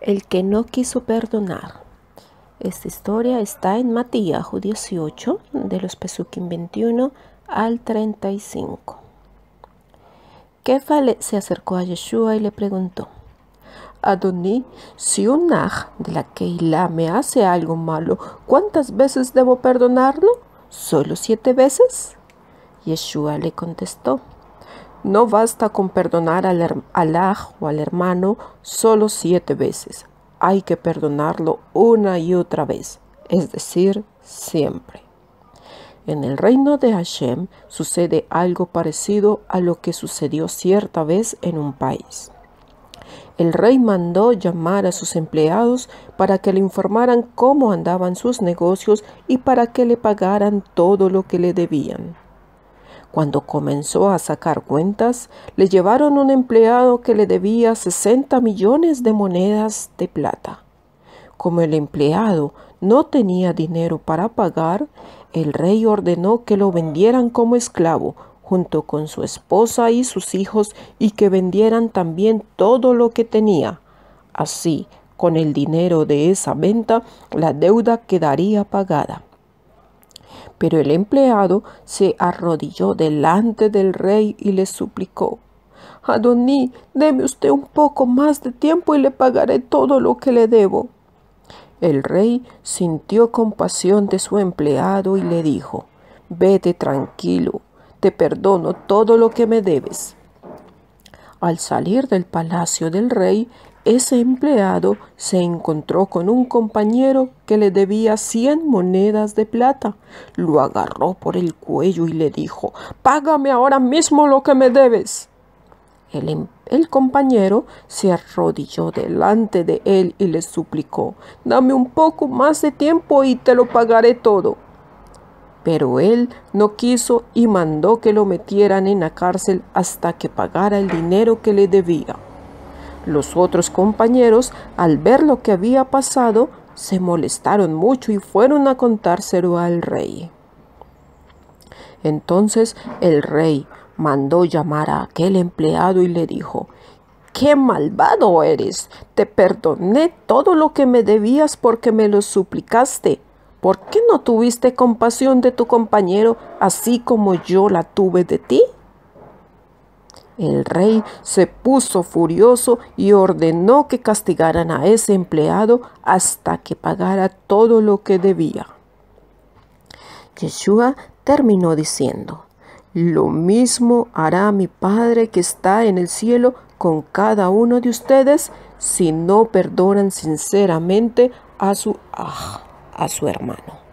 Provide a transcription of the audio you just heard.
El que no quiso perdonar. Esta historia está en Matías 18, de los Pesukim 21 al 35. Kefale se acercó a Yeshua y le preguntó, Adoní, si un aj de la Keilah me hace algo malo, ¿cuántas veces debo perdonarlo? ¿Solo siete veces? Yeshua le contestó, no basta con perdonar al Alaj o al hermano solo siete veces. Hay que perdonarlo una y otra vez, es decir, siempre. En el reino de Hashem sucede algo parecido a lo que sucedió cierta vez en un país. El rey mandó llamar a sus empleados para que le informaran cómo andaban sus negocios y para que le pagaran todo lo que le debían. Cuando comenzó a sacar cuentas, le llevaron un empleado que le debía 60 millones de monedas de plata. Como el empleado no tenía dinero para pagar, el rey ordenó que lo vendieran como esclavo junto con su esposa y sus hijos y que vendieran también todo lo que tenía. Así, con el dinero de esa venta, la deuda quedaría pagada. Pero el empleado se arrodilló delante del rey y le suplicó, Adoní, deme usted un poco más de tiempo y le pagaré todo lo que le debo. El rey sintió compasión de su empleado y le dijo, Vete tranquilo, te perdono todo lo que me debes. Al salir del palacio del rey, ese empleado se encontró con un compañero que le debía 100 monedas de plata. Lo agarró por el cuello y le dijo, Págame ahora mismo lo que me debes. El, em-, el, compañero se arrodilló delante de él y le suplicó, Dame un poco más de tiempo y te lo pagaré todo. Pero él no quiso y mandó que lo metieran en la cárcel hasta que pagara el dinero que le debía. Los otros compañeros, al ver lo que había pasado, se molestaron mucho y fueron a contárselo al rey. Entonces el rey mandó llamar a aquel empleado y le dijo, ¡Qué malvado eres! Te perdoné todo lo que me debías porque me lo suplicaste. ¿Por qué no tuviste compasión de tu compañero así como yo la tuve de ti? El rey se puso furioso y ordenó que castigaran a ese empleado hasta que pagara todo lo que debía. Yeshua terminó diciendo, Lo mismo hará mi Padre que está en el cielo con cada uno de ustedes si no perdonan sinceramente a su, a su hermano.